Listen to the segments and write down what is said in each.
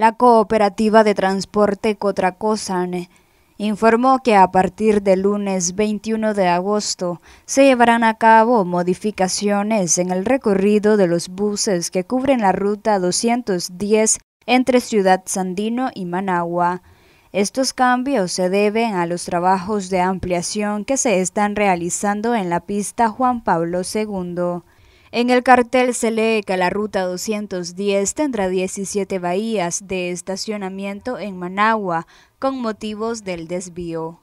la Cooperativa de Transporte Cotracosan informó que a partir del lunes 21 de agosto se llevarán a cabo modificaciones en el recorrido de los buses que cubren la ruta 210 entre Ciudad Sandino y Managua. Estos cambios se deben a los trabajos de ampliación que se están realizando en la pista Juan Pablo II. En el cartel se lee que la ruta 210 tendrá 17 bahías de estacionamiento en Managua con motivos del desvío.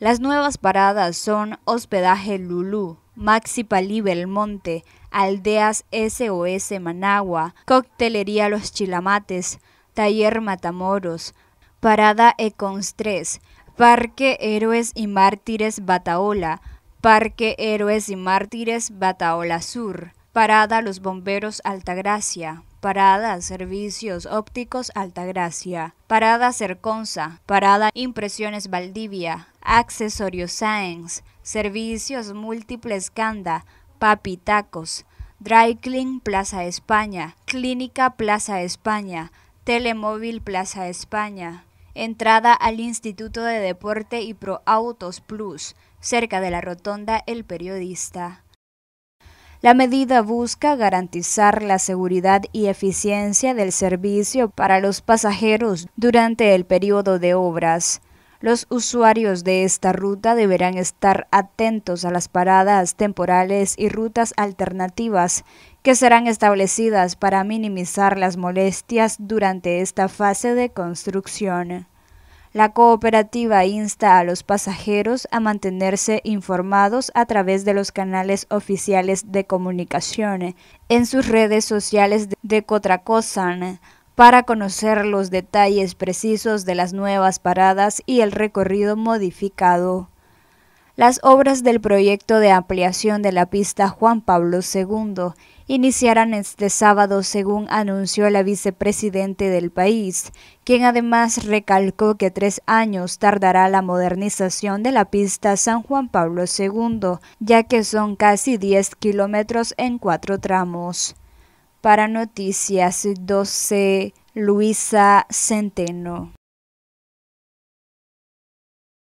Las nuevas paradas son Hospedaje Lulú, Maxi Palí Belmonte, Aldeas SOS Managua, Coctelería Los Chilamates, Taller Matamoros, Parada Econs Parque Héroes y Mártires Bataola, Parque Héroes y Mártires Bataola Sur, Parada Los Bomberos Altagracia, Parada Servicios Ópticos Altagracia, Parada Cerconza, Parada Impresiones Valdivia, Accesorios Science, Servicios Múltiples Canda, Papi Tacos, Dry Clean Plaza España, Clínica Plaza España, Telemóvil Plaza España. Entrada al Instituto de Deporte y Pro Autos Plus, cerca de la rotonda El Periodista. La medida busca garantizar la seguridad y eficiencia del servicio para los pasajeros durante el periodo de obras. Los usuarios de esta ruta deberán estar atentos a las paradas temporales y rutas alternativas que serán establecidas para minimizar las molestias durante esta fase de construcción. La cooperativa insta a los pasajeros a mantenerse informados a través de los canales oficiales de comunicación en sus redes sociales de Cotracosan para conocer los detalles precisos de las nuevas paradas y el recorrido modificado las obras del proyecto de ampliación de la pista Juan Pablo II iniciarán este sábado, según anunció la vicepresidente del país, quien además recalcó que tres años tardará la modernización de la pista San Juan Pablo II, ya que son casi 10 kilómetros en cuatro tramos. Para Noticias 12, Luisa Centeno.